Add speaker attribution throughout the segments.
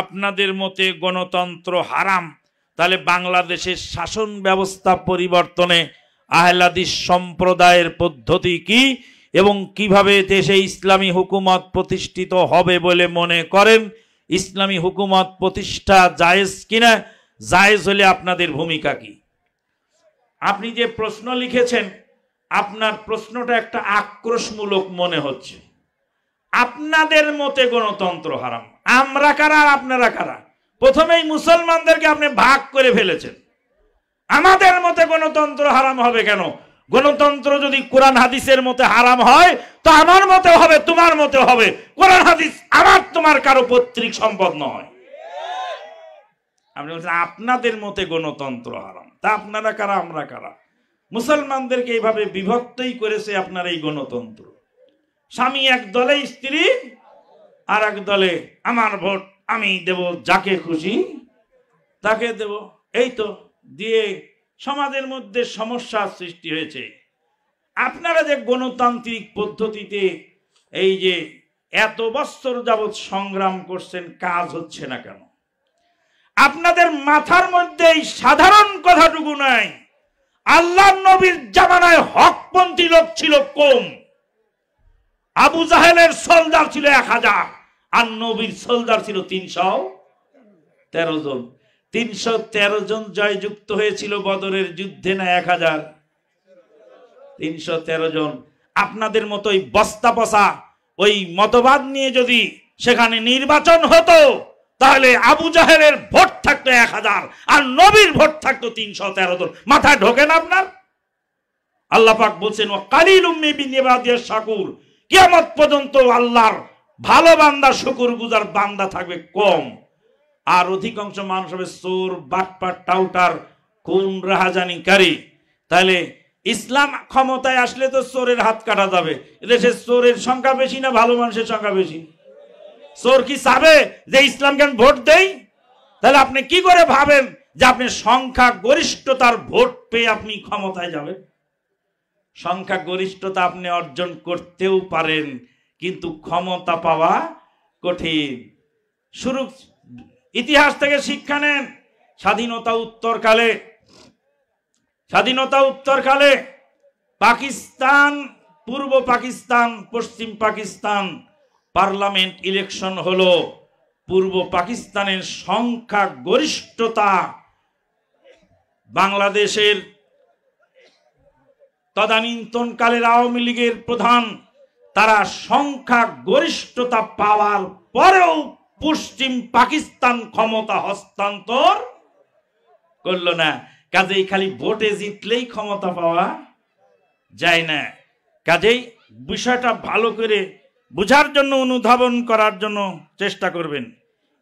Speaker 1: আপনাদের মতে গণতন্ত্র হারাম তাহলে বাংলাদেশের শাসন ব্যবস্থা পরিবর্তনে আহলাদিস সম্প্রদায়ের পদ্ধতি কি এবং কিভাবে দেশে ইসলামী হুকুমত প্রতিষ্ঠিত হবে বলে মনে করেন ইসলামী হুকুমত প্রতিষ্ঠা জায়েজ কিনা জায়েজ হলে আপনাদের ভূমিকা কি আপনি যে প্রশ্ন লিখেছেন আপনার প্রশ্নটা একটা আক্রোশমূলক মনে হচ্ছে আপনাদের মতে গণতন্ত্র হারাম আমরা কারা আর আপনারা কারা প্রথমেই মুসলমানদেরকে আপনি ভাগ করে ফেলেছেন আমাদের মতে গণতন্ত্র হারাম হবে কেন গণতন্ত্র যদি কোরআন হাদিসের মতে হারাম হয় তো আমার মতে হবে তোমার মতে হবে কোরআন হাদিস আমার তোমার কারো পৈতৃক সম্পদ নয় আপনি বলছেন আপনাদের মতে গণতন্ত্র হারাম তা আপনারা কারা আমরা কারা মুসলমানদেরকে এইভাবে বিভক্তই করেছে আপনার এই গণতন্ত্র স্বামী এক দলে স্ত্রী আর এক দলে আমার ভোট আমি দেব যাকে খুশি তাকে দেব এই তো দিয়ে সমাজের মধ্যে সমস্যা সৃষ্টি হয়েছে আপনারা যে গণতান্ত্রিক পদ্ধতিতে এই যে এত বছর যাবৎ সংগ্রাম করছেন কাজ হচ্ছে না কেন আপনাদের মাথার মধ্যে এই সাধারণ কথাটুকু নাই আল্লাহ নবীর জামানায় হকপন্থী লোক ছিল কম আবু জাহেলের সলদার ছিল এক হাজার আর নবীর সোলদার ছিল তিনশো তেরো জন তিনশো তেরো জন জয়যুক্ত হয়েছিল বদরের যুদ্ধে না এক হাজার তিনশো তেরো জন আপনাদের মতো বস্তা পসা ওই মতবাদ নিয়ে যদি সেখানে নির্বাচন হতো তাহলে আবু জাহেলের ভোট থাকতো এক হাজার আর নবীর ভোট থাকতো তিনশো তেরো জন মাথায় ঢোকে না আপনার আল্লাপাক বলছেন ও কালিল উম্মি বিন পর্যন্ত আল্লাহর ভালো বান্দা শুকুর গুজার বান্দা থাকবে কম আর অধিকাংশ মানুষ হবে চোর বাটপাট টাউটার কোন রাহাজানিকারী তাহলে ইসলাম ক্ষমতায় আসলে তো চোরের হাত কাটা যাবে দেশে চোরের সংখ্যা বেশি না ভালো মানুষের সংখ্যা বেশি চোর কি চাবে যে ইসলামকে কেন ভোট দেই তাহলে আপনি কি করে ভাবেন যে আপনি সংখ্যা গরিষ্ঠতার ভোট পেয়ে আপনি ক্ষমতায় যাবেন সংখ্যা গরিষ্ঠতা আপনি অর্জন করতেও পারেন কিন্তু ক্ষমতা পাওয়া কঠিন শুরু ইতিহাস থেকে শিক্ষা নেন স্বাধীনতা উত্তরকালে স্বাধীনতা উত্তরকালে পাকিস্তান পূর্ব পাকিস্তান পশ্চিম পাকিস্তান পার্লামেন্ট ইলেকশন হলো পূর্ব পাকিস্তানের সংখ্যা গরিষ্ঠতা বাংলাদেশের তদানীন্তনকালের আওয়ামী লীগের প্রধান তারা সংখ্যা গরিষ্ঠতা পাওয়ার পরেও পশ্চিম পাকিস্তান ক্ষমতা হস্তান্তর করল না কাজেই খালি ভোটে জিতলেই ক্ষমতা পাওয়া যায় না কাজেই বিষয়টা ভালো করে বুঝার জন্য অনুধাবন করার জন্য চেষ্টা করবেন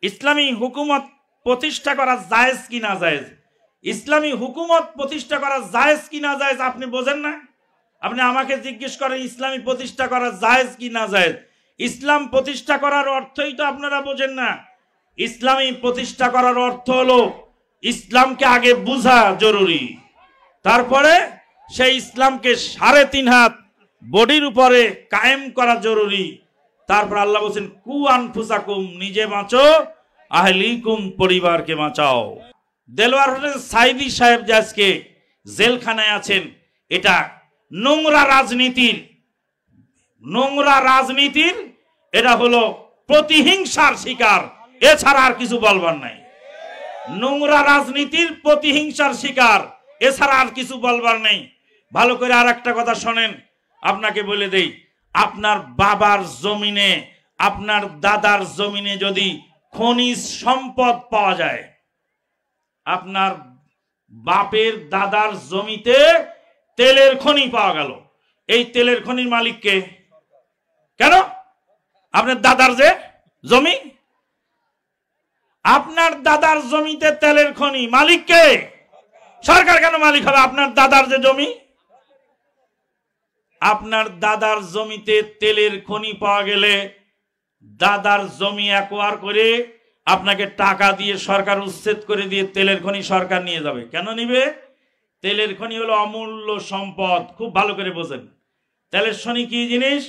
Speaker 1: ইসলামী হুকুমত প্রতিষ্ঠা করা জায়েজ কি না জায়েজ ইসলামী হুকুমত প্রতিষ্ঠা করা জায়েজ কি না জায়েজ আপনি বোঝেন না আপনি আমাকে জিজ্ঞেস করেন ইসলামী প্রতিষ্ঠা করা জায়েজ কি না জায়েজ ইসলাম প্রতিষ্ঠা করার অর্থই তো আপনারা বোঝেন না ইসলামী প্রতিষ্ঠা করার অর্থ হলো ইসলামকে আগে বুঝা জরুরি তারপরে সেই ইসলামকে সাড়ে তিন হাত বডির উপরে কায়েম করা জরুরি তারপর আল্লাহ বলছেন কু আনফুসাকুম নিজে বাঁচো আহলিকুম পরিবারকে বাঁচাও দেলোয়ার হোসেন সাইদি সাহেব যে আজকে জেলখানায় আছেন এটা নোংরা রাজনীতির নোংরা রাজনীতির এটা হলো প্রতিহিংসার শিকার এছাড়া আর কিছু বলবার নাই নোংরা রাজনীতির প্রতিহিংসার শিকার এছাড়া আর কিছু বলবার নেই ভালো করে আর একটা কথা শোনেন আপনাকে বলে দেই আপনার বাবার জমিনে আপনার দাদার জমিনে যদি খনিজ সম্পদ পাওয়া যায় আপনার বাপের দাদার জমিতে তেলের খনি পাওয়া গেল এই তেলের খনির মালিককে কেন আপনার দাদার যে জমি আপনার দাদার জমিতে তেলের খনি মালিককে সরকার কেন মালিক হবে আপনার দাদার যে জমি আপনার দাদার জমিতে তেলের খনি পাওয়া গেলে দাদার জমি অ্যাকোয়ার করে আপনাকে টাকা দিয়ে সরকার উচ্ছেদ করে দিয়ে তেলের খনি সরকার নিয়ে যাবে কেন নিবে তেলের খনি হলো অমূল্য সম্পদ খুব ভালো করে বোঝেন তেলের খনি কি জিনিস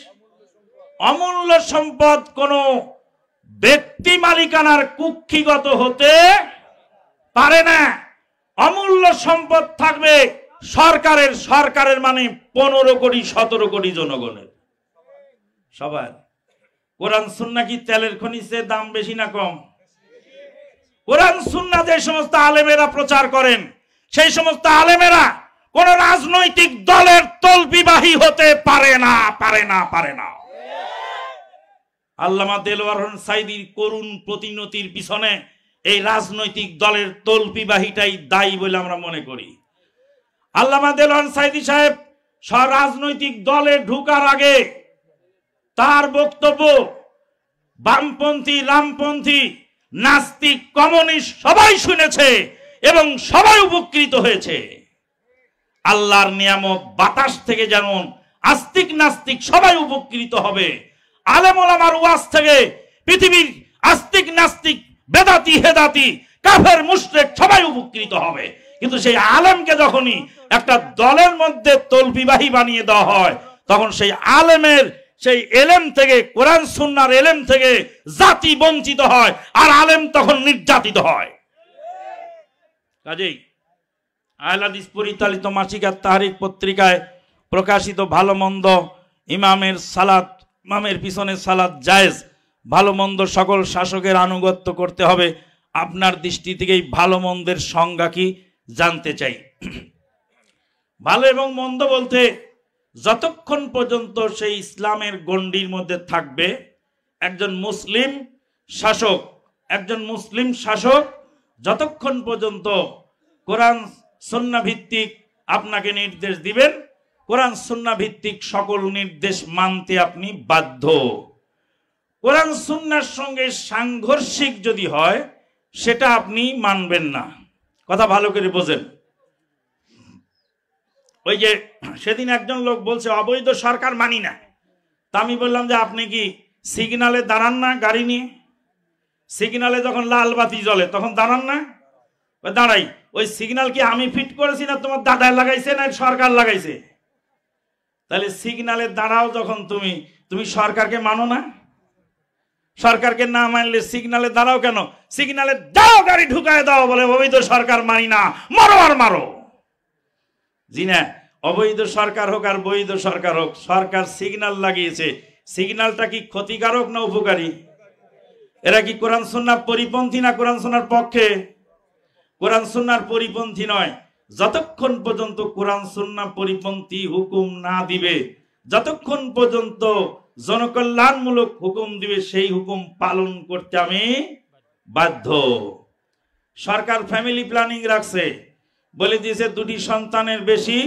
Speaker 1: অমূল্য সম্পদ কোন ব্যক্তি মালিকানার কুক্ষিগত হতে পারে না অমূল্য সম্পদ থাকবে সরকারের সরকারের মানে পনেরো কোটি সতেরো কোটি জনগণের সবার কোরআন সুন্না কি তেলের সে দাম বেশি না কম কোরআন সুন্না যে সমস্ত আলেমেরা প্রচার করেন সেই সমস্ত আলেমেরা কোন রাজনৈতিক দলের তলবিবাহী হতে পারে না পারে না পারে না আল্লামা দেলোয়ার সাইদির করুণ প্রতিনতির পিছনে এই রাজনৈতিক দলের তলপিবাহীটাই দায়ী বলে আমরা মনে করি আল্লামা দেলোয়ার সাইদি সাহেব রাজনৈতিক দলে ঢুকার আগে তার বক্তব্য বামপন্থী রামপন্থী নাস্তিক কমিউনিস্ট সবাই শুনেছে এবং সবাই উপকৃত হয়েছে আল্লাহর নিয়ামত বাতাস থেকে যেমন আস্তিক নাস্তিক সবাই উপকৃত হবে আলেমার ওয়াস থেকে পৃথিবীর আস্তিক নাস্তিক বেদাতি হেদাতি কাফের মুশরেক সবাই উপকৃত হবে কিন্তু সেই আলেমকে যখনই একটা দলের মধ্যে তলবিবাহী বানিয়ে দেওয়া হয় তখন সেই আলেমের সেই এলেম থেকে কোরআন সুন্নার এলেম থেকে জাতি বঞ্চিত হয় আর আলেম তখন নির্যাতিত হয় কাজেই আহলাদিস পরিচালিত মাসিকার তাহারিক পত্রিকায় প্রকাশিত ভালো মন্দ ইমামের সালাত ইমামের পিছনে সালাত জায়েজ ভালো মন্দ সকল শাসকের আনুগত্য করতে হবে আপনার দৃষ্টি থেকেই ভালো মন্দের সংজ্ঞা কি জানতে চাই ভালো এবং মন্দ বলতে যতক্ষণ পর্যন্ত সেই ইসলামের গণ্ডির মধ্যে থাকবে একজন মুসলিম শাসক একজন মুসলিম শাসক যতক্ষণ পর্যন্ত কোরআন সন্না ভিত্তিক আপনাকে নির্দেশ দিবেন কোরআন সন্না ভিত্তিক সকল নির্দেশ মানতে আপনি বাধ্য কোরআন সন্ন্যার সঙ্গে সাংঘর্ষিক যদি হয় সেটা আপনি মানবেন না কথা ভালো করে বোঝেন ওই যে সেদিন একজন লোক বলছে অবৈধ সরকার মানি না তা আমি বললাম যে আপনি কি সিগনালে দাঁড়ান না গাড়ি নিয়ে সিগনালে যখন লাল বাতি জ্বলে তখন দাঁড়ান না দাঁড়াই ওই সিগনাল কি আমি ফিট করেছি না তোমার দাদায় লাগাইছে না সরকার লাগাইছে তাহলে সিগনালে দাঁড়াও যখন তুমি তুমি সরকারকে মানো না সরকারকে না মানলে সিগনালে দাঁড়াও কেন সিগনালে দাও গাড়ি ঢুকায় দাও বলে অবৈধ সরকার মানি না মারো আর মারো জি না অবৈধ সরকার হোক আর বৈধ সরকার হোক সরকার সিগনাল লাগিয়েছে সিগনালটা কি ক্ষতিকারক না উপকারী এরা কি কোরআন সোনার পরিপন্থী না কোরআন সোনার পক্ষে কোরআন সুন্নার পরিপন্থী নয় যতক্ষণ পর্যন্ত কোরআন সুন্না পরিপন্থী হুকুম না দিবে যতক্ষণ পর্যন্ত জনকল্যাণমূলক হুকুম দিবে সেই হুকুম পালন করতে আমি বাধ্য সরকার ফ্যামিলি প্ল্যানিং রাখছে বলে দিয়েছে দুটি সন্তানের বেশি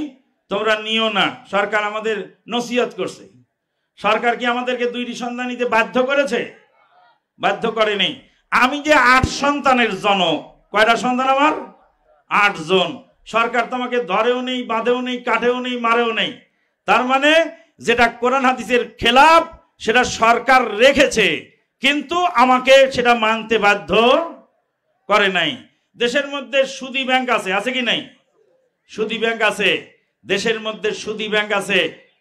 Speaker 1: তোমরা নিও না সরকার আমাদের নসিহত করছে সরকার কি আমাদেরকে দুইটি সন্তান নিতে বাধ্য করেছে বাধ্য করেনি আমি যে আট সন্তানের জনক কয়টা সন্তান আমার আটজন সরকার তোমাকে ধরেও নেই বাঁধেও নেই কাটেও নেই মারেও নেই তার মানে যেটা কোরআন হাদিসের খেলাফ সেটা সরকার রেখেছে কিন্তু আমাকে সেটা মানতে বাধ্য করে নাই দেশের মধ্যে সুদি ব্যাংক আছে আছে কি নাই সুদি ব্যাংক আছে দেশের মধ্যে সুদি ব্যাংক আছে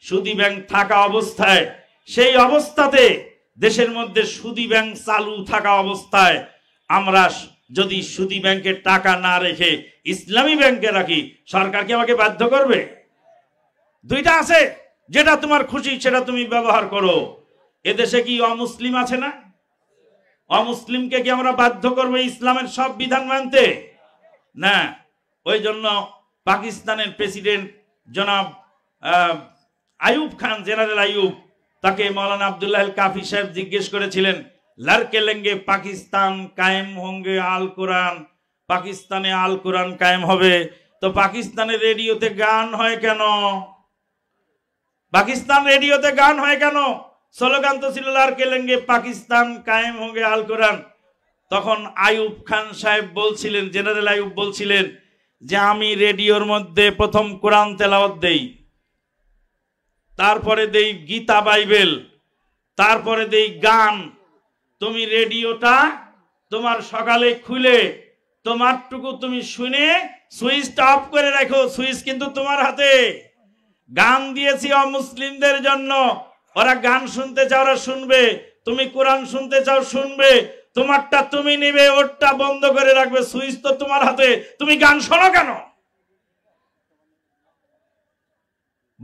Speaker 1: সুদি ব্যাংক থাকা অবস্থায় সেই অবস্থাতে দেশের মধ্যে সুদি ব্যাংক চালু থাকা অবস্থায় আমরা যদি সুদি ব্যাংকের টাকা না রেখে ইসলামী ব্যাংকে রাখি সরকার কি আমাকে বাধ্য করবে দুইটা আছে যেটা তোমার খুশি সেটা তুমি ব্যবহার করো এদেশে কি অমুসলিম আছে না অমুসলিমকে কি আমরা বাধ্য করবো ইসলামের সব বিধান মানতে না ওই জন্য পাকিস্তানের প্রেসিডেন্ট জনাব আয়ুব খান জেনারেল আয়ুব তাকে মৌলানা আবদুল্লাহ কাফি সাহেব জিজ্ঞেস করেছিলেন লড়কে लेंगे পাকিস্তান কায়েম होंगे আল কোরআন পাকিস্তানে আল কোরআন কায়েম হবে তো পাকিস্তানের রেডিওতে গান হয় কেন পাকিস্তান রেডিওতে গান হয় কেন স্লোগান তো ছিল লড়কে লেঙ্গে পাকিস্তান কায়েম হোগে আল কোরআন তখন আয়ুব খান সাহেব বলছিলেন জেনারেল আয়ুব বলছিলেন যে আমি রেডিওর মধ্যে প্রথম কোরআন তেলাওয়াত দেই তারপরে দেই গীতা বাইবেল তারপরে দেই গান তুমি রেডিওটা তোমার সকালে খুলে তোমারটুকু তুমি শুনে সুইচটা অফ করে রাখো সুইচ কিন্তু তোমার হাতে গান দিয়েছি অমুসলিমদের জন্য ওরা গান শুনতে চাও ওরা শুনবে তুমি কোরআন শুনতে চাও শুনবে তোমারটা তুমি নিবে ওরটা বন্ধ করে রাখবে সুইচ তো তোমার হাতে তুমি গান শোনো কেন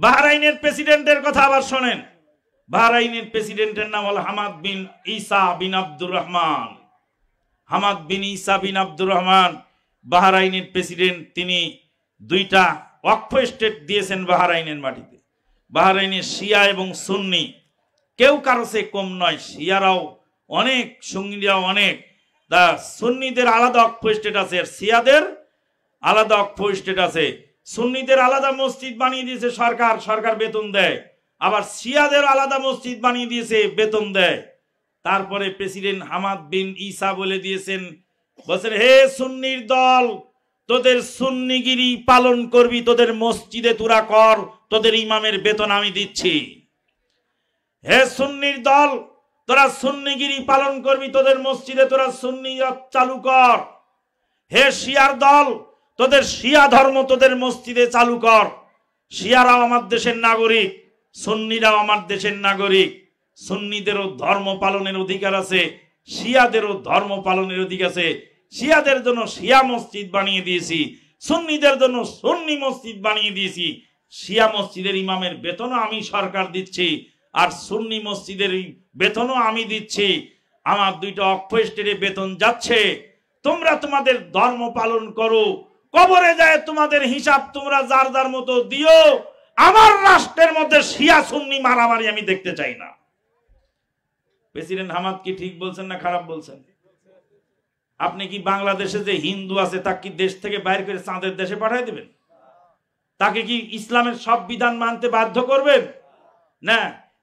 Speaker 1: বাহরাইনের প্রেসিডেন্টের কথা আবার শোনেন বাহরাইনের প্রেসিডেন্টের নাম হল Hamad bin Isa bin Abdur Rahman Hamad bin Isa bin Abdur Rahman বাহরাইনের প্রেসিডেন্ট তিনি দুইটা অক্ষ স্টেট দিয়েছেন বাহরাইনের মাটিতে বাহরাইনের শিয়া এবং সুন্নি কেউ কারো সে কম নয় শিয়ারাও অনেক সঙ্গীরাও অনেক তা সুন্নিদের আলাদা অক্ষ স্টেট আছে আর শিয়াদের আলাদা অক্ষ স্টেট আছে সুন্নিদের আলাদা মসজিদ বানিয়ে দিয়েছে সরকার সরকার বেতন দেয় আবার শিয়াদের আলাদা মসজিদ বানিয়ে দিয়েছে বেতন দেয় তারপরে প্রেসিডেন্ট হামাদ বিন ইসা বলে দিয়েছেন বলছেন হে সুন্নির দল তোদের সুন্নিগিরি পালন করবি তোদের মসজিদে তুরা কর তোদের ইমামের বেতন আমি দিচ্ছি হে সুন্নির দল তোরা সুন্নিগিরি পালন করবি তোদের মসজিদে তোরা সুন্নি চালু কর হে শিয়ার দল তোদের শিয়া ধর্ম তোদের মসজিদে চালু কর শিয়ারাও আমার দেশের নাগরিক সন্নিরাও আমার দেশের নাগরিক সন্নিদেরও ধর্ম পালনের অধিকার আছে শিয়াদেরও ধর্ম পালনের অধিকার আছে শিয়াদের জন্য শিয়া মসজিদ বানিয়ে দিয়েছি সন্নিদের জন্য সন্নি মসজিদ বানিয়ে দিয়েছি শিয়া মসজিদের ইমামের বেতনও আমি সরকার দিচ্ছি আর সন্নি মসজিদের বেতনও আমি দিচ্ছি আমার দুইটা অক্ষ বেতন যাচ্ছে তোমরা তোমাদের ধর্ম পালন করো কবরে যায় তোমাদের হিসাব তোমরা যার যার মতো দিও আমার রাষ্ট্রের মধ্যে শিয়া সুন্নি মারামারি আমি দেখতে চাই না প্রেসিডেন্ট হামাদ কি ঠিক বলছেন না খারাপ বলছেন আপনি কি বাংলাদেশে যে হিন্দু আছে তা কি দেশ থেকে বাইর করে চাঁদের দেশে পাঠাই দেবেন তাকে কি ইসলামের সব বিধান মানতে বাধ্য করবেন না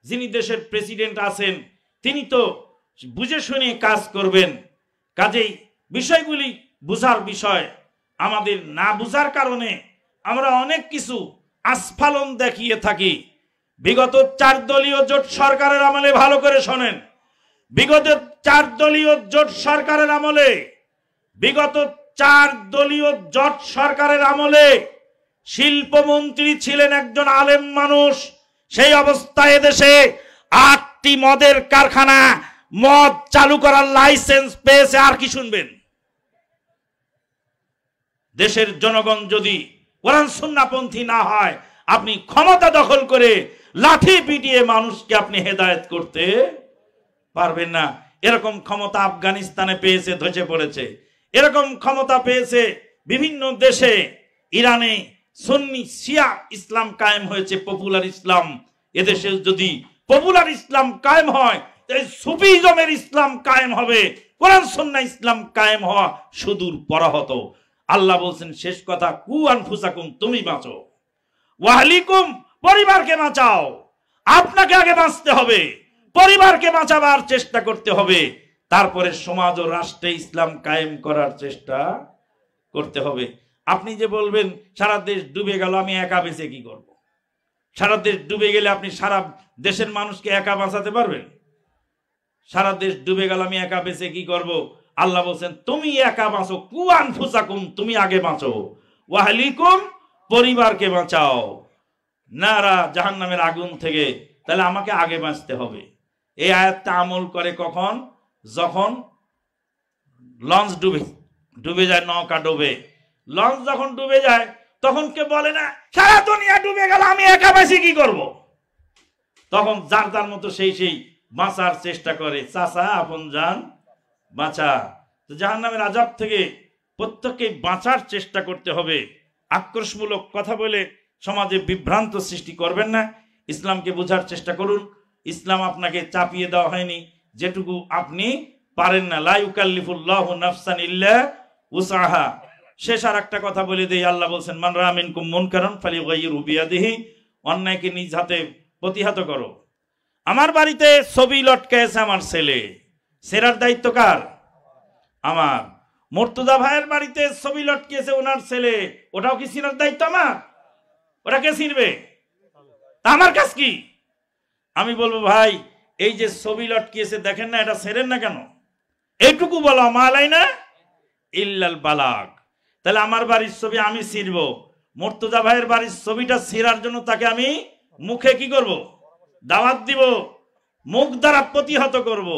Speaker 1: যিনি দেশের প্রেসিডেন্ট আছেন তিনি তো বুঝে শুনে কাজ করবেন কাজেই বিষয়গুলি বুঝার বিষয় আমাদের না বুঝার কারণে আমরা অনেক কিছু আস্ফালন দেখিয়ে থাকি বিগত চার দলীয় জোট সরকারের আমলে ভালো করে শোনেন বিগত চার দলীয় জোট সরকারের আমলে বিগত চার দলীয় জোট সরকারের আমলে শিল্পমন্ত্রী ছিলেন একজন আলেম মানুষ সেই অবস্থায় দেশে আটটি মদের কারখানা মদ চালু করার লাইসেন্স পেয়েছে আর কি শুনবেন দেশের জনগণ যদি কোরআন সুন্নাপন্থী না হয় আপনি ক্ষমতা দখল করে লাঠি পিটিয়ে মানুষকে আপনি হেদায়ত করতে পারবেন না এরকম ক্ষমতা আফগানিস্তানে পেয়েছে ধসে পড়েছে এরকম ক্ষমতা পেয়েছে বিভিন্ন দেশে ইরানে সন্নি শিয়া ইসলাম কায়েম হয়েছে পপুলার ইসলাম এদেশে যদি পপুলার ইসলাম কায়েম হয় সুফিজমের ইসলাম কায়েম হবে কোরআন সন্না ইসলাম কায়েম হওয়া সুদূর পরাহত আল্লাহ বলছেন শেষ কথা কু আনফুসাকুম তুমি বাঁচো ওয়াহলিকুম পরিবারকে বাঁচাও আপনাকে আগে বাঁচতে হবে পরিবারকে বাঁচাবার চেষ্টা করতে হবে তারপরে সমাজ ও রাষ্ট্রে ইসলাম কায়েম করার চেষ্টা করতে হবে আপনি যে বলবেন সারা দেশ ডুবে গেল আমি একা বেঁচে কি করব। সারা দেশ ডুবে গেলে আপনি সারা দেশের মানুষকে একা বাঁচাতে পারবেন সারা দেশ ডুবে গেল আমি একা বেঁচে কি করব। আল্লাহ বলছেন তুমি একা বাঁচো কুয়ান ফুসাকুম তুমি আগে বাঁচো ওয়াহলিকুম পরিবারকে বাঁচাও নারা জাহান নামের আগুন থেকে তাহলে আমাকে আগে বাঁচতে হবে এই আয়াতটা আমল করে কখন যখন লঞ্চ ডুবে ডুবে যায় নৌকা ডুবে লঞ্চ যখন ডুবে যায় তখন কে বলে না সারা দুনিয়া ডুবে গেল আমি একা বাঁচি কি করব। তখন যার তার মতো সেই সেই বাঁচার চেষ্টা করে চাচা আপন যান বাঁচা তো জাহান নামের আজাব থেকে প্রত্যেককে বাঁচার চেষ্টা করতে হবে আক্রোশমূলক কথা বলে সমাজে বিভ্রান্ত সৃষ্টি করবেন না ইসলামকে বোঝার চেষ্টা করুন ইসলাম আপনাকে চাপিয়ে দেওয়া হয়নি যেটুকু আপনি পারেন না লাইকাল্লিফুল্লাহ নফসান ইল্লা উসাহা শেষ আর একটা কথা বলে দিই আল্লাহ বলছেন মান রামিন কুম্মন কারণ ফালি রুবিয়া দিহি অন্যায়কে নিজ হাতে প্রতিহত করো আমার বাড়িতে ছবি লটকে আছে আমার ছেলে সেরার দায়িত্ব কার আমার মর্তুদা ভাইয়ের বাড়িতে ছবি লটকিয়েছে ওনার ছেলে ওটাও কি সিনার দায়িত্ব আমার ওটা কে সিনবে তা আমার কাজ কি আমি বলবো ভাই এই যে ছবি লটকিয়েছে দেখেন না এটা সেরেন না কেন এইটুকু বলো মালাই না ইল্লাল বালাক তাহলে আমার বাড়ির ছবি আমি ছিঁড়ব মর্তুজা ভাইয়ের বাড়ির ছবিটা ছিঁড়ার জন্য তাকে আমি মুখে কি করব দাওয়াত দিব মুখ দ্বারা প্রতিহত করব।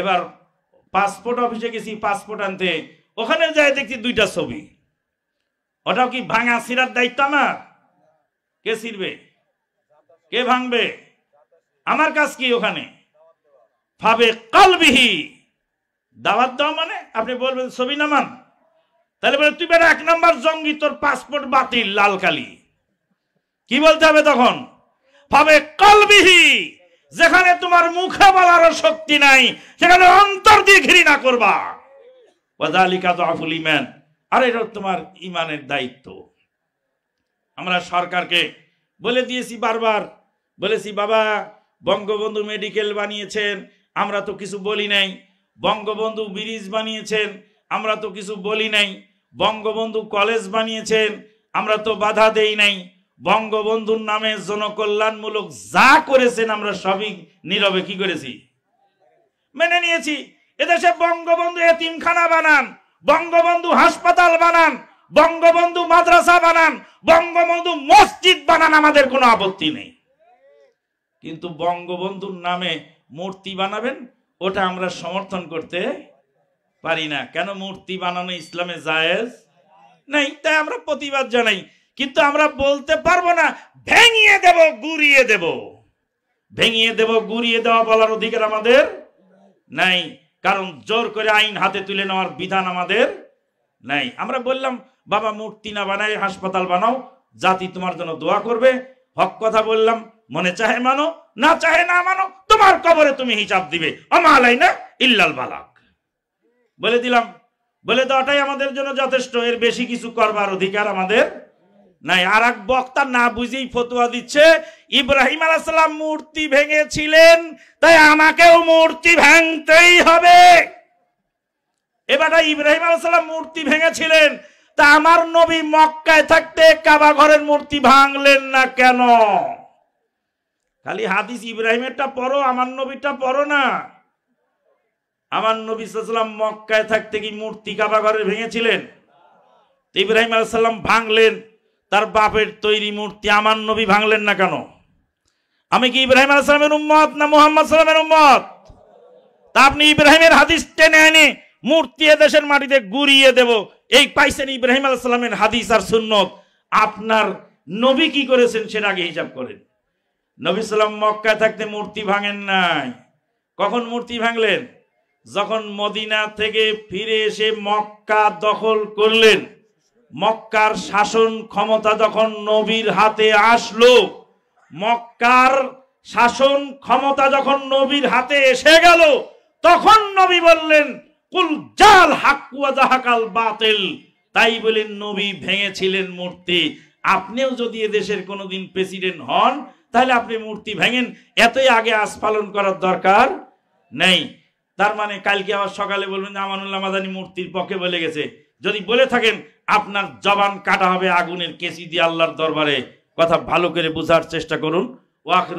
Speaker 1: এবার পাসপোর্ট অফিসে গেছি পাসপোর্ট আনতে ওখানে যায় দেখছি দুইটা ছবি ওটাও কি ভাঙা সিরার দায়িত্ব আমার কে সিরবে কে ভাঙবে আমার কাজ কি ওখানে ভাবে কালবিহি দাওয়াত দাও মানে আপনি বলবেন ছবি নামান তাহলে বলে তুই বেটা এক নাম্বার জঙ্গি তোর পাসপোর্ট বাতিল লাল কালি কি বলতে হবে তখন ভাবে কালবিহি যেখানে তোমার মুখে বলার শক্তি নাই সেখানে অন্তর দিয়ে ঘৃণা করবা ওয়াজালিকা জাফুল ইমান আর এটা তোমার ইমানের দায়িত্ব আমরা সরকারকে বলে দিয়েছি বারবার বলেছি বাবা বঙ্গবন্ধু মেডিকেল বানিয়েছেন আমরা তো কিছু বলি নাই বঙ্গবন্ধু ব্রিজ বানিয়েছেন আমরা তো কিছু বলি নাই বঙ্গবন্ধু কলেজ বানিয়েছেন আমরা তো বাধা দেই নাই বঙ্গবন্ধুর নামে জনকল্যাণমূলক যা করেছেন আমরা সবই নীরবে কি করেছি মেনে নিয়েছি এদেশে বঙ্গবন্ধু এতিমখানা বানান বঙ্গবন্ধু হাসপাতাল বানান বঙ্গবন্ধু মাদ্রাসা বানান বঙ্গবন্ধু মসজিদ বানান আমাদের কোনো আপত্তি নেই কিন্তু বঙ্গবন্ধুর নামে মূর্তি বানাবেন ওটা আমরা সমর্থন করতে পারি না কেন মূর্তি বানানো ইসলামে জায়েজ নেই তাই আমরা প্রতিবাদ জানাই কিন্তু আমরা বলতে পারবো না ভেঙিয়ে দেব গুড়িয়ে দেব ভেঙিয়ে দেব গুড়িয়ে দেওয়া বলার অধিকার আমাদের নাই কারণ জোর করে আইন হাতে তুলে নেওয়ার বিধান আমাদের নাই আমরা বললাম বাবা মূর্তি না বানাই হাসপাতাল বানাও জাতি তোমার জন্য দোয়া করবে হক কথা বললাম মনে চাহে মানো না চাহে না মানো তোমার কবরে তুমি হিসাব দিবে আমালাই না ইল্লাল বালাক বলে দিলাম বলে দেওয়াটাই আমাদের জন্য যথেষ্ট এর বেশি কিছু করবার অধিকার আমাদের নাই আর এক বক্তা না বুঝেই ফতুয়া দিচ্ছে ইব্রাহিম আলাইসাল্লাম মূর্তি ভেঙেছিলেন তাই আমাকেও মূর্তি ভাঙতেই হবে এবার ইব্রাহিম আলাইসাল্লাম মূর্তি ভেঙেছিলেন তা আমার নবী মক্কায় থাকতে কাবা ঘরের মূর্তি ভাঙলেন না কেন খালি হাদিস ইব্রাহিমেরটা পড়ো আমার নবীটা পড়ো না আমার নবী সাল্লাম মক্কায় থাকতে কি মূর্তি কাবা ঘরে ভেঙেছিলেন ইব্রাহিম আলাইসাল্লাম ভাঙলেন তার বাপের তৈরি মূর্তি আমার নবী ভাঙলেন না কেন আমি কি ইব্রাহিম আসলামের উম্মত না মোহাম্মদ সালামের উম্মত তা আপনি ইব্রাহিমের হাদিস টেনে এনে মূর্তি দেশের মাটিতে গুড়িয়ে দেব এই পাইছেন ইব্রাহিম আলাইসালামের হাদিস আর সুন্নত আপনার নবী কি করেছেন সেটা আগে হিসাব করেন নবী সাল্লাম মক্কায় থাকতে মূর্তি ভাঙেন নাই কখন মূর্তি ভাঙলেন যখন মদিনা থেকে ফিরে এসে মক্কা দখল করলেন মক্কার শাসন ক্ষমতা যখন নবীর হাতে আসলো মক্কার শাসন ক্ষমতা যখন নবীর হাতে এসে গেল তখন নবী বললেন কুল জাল হাকুয়া জাহাকাল বাতিল তাই বলেন নবী ভেঙেছিলেন মূর্তি আপনিও যদি এদেশের কোনোদিন প্রেসিডেন্ট হন তাহলে আপনি মূর্তি ভেঙেন এতই আগে আজ পালন করার দরকার নেই তার মানে কালকে আবার সকালে বলবেন আমানুল্লাহ মাদানি মূর্তির পক্ষে বলে গেছে যদি বলে থাকেন আপনার জবান কাটা হবে আগুনের কেসি দিয়ে আল্লাহর দরবারে কথা ভালো করে বোঝার চেষ্টা করুন ওয়াকরুদ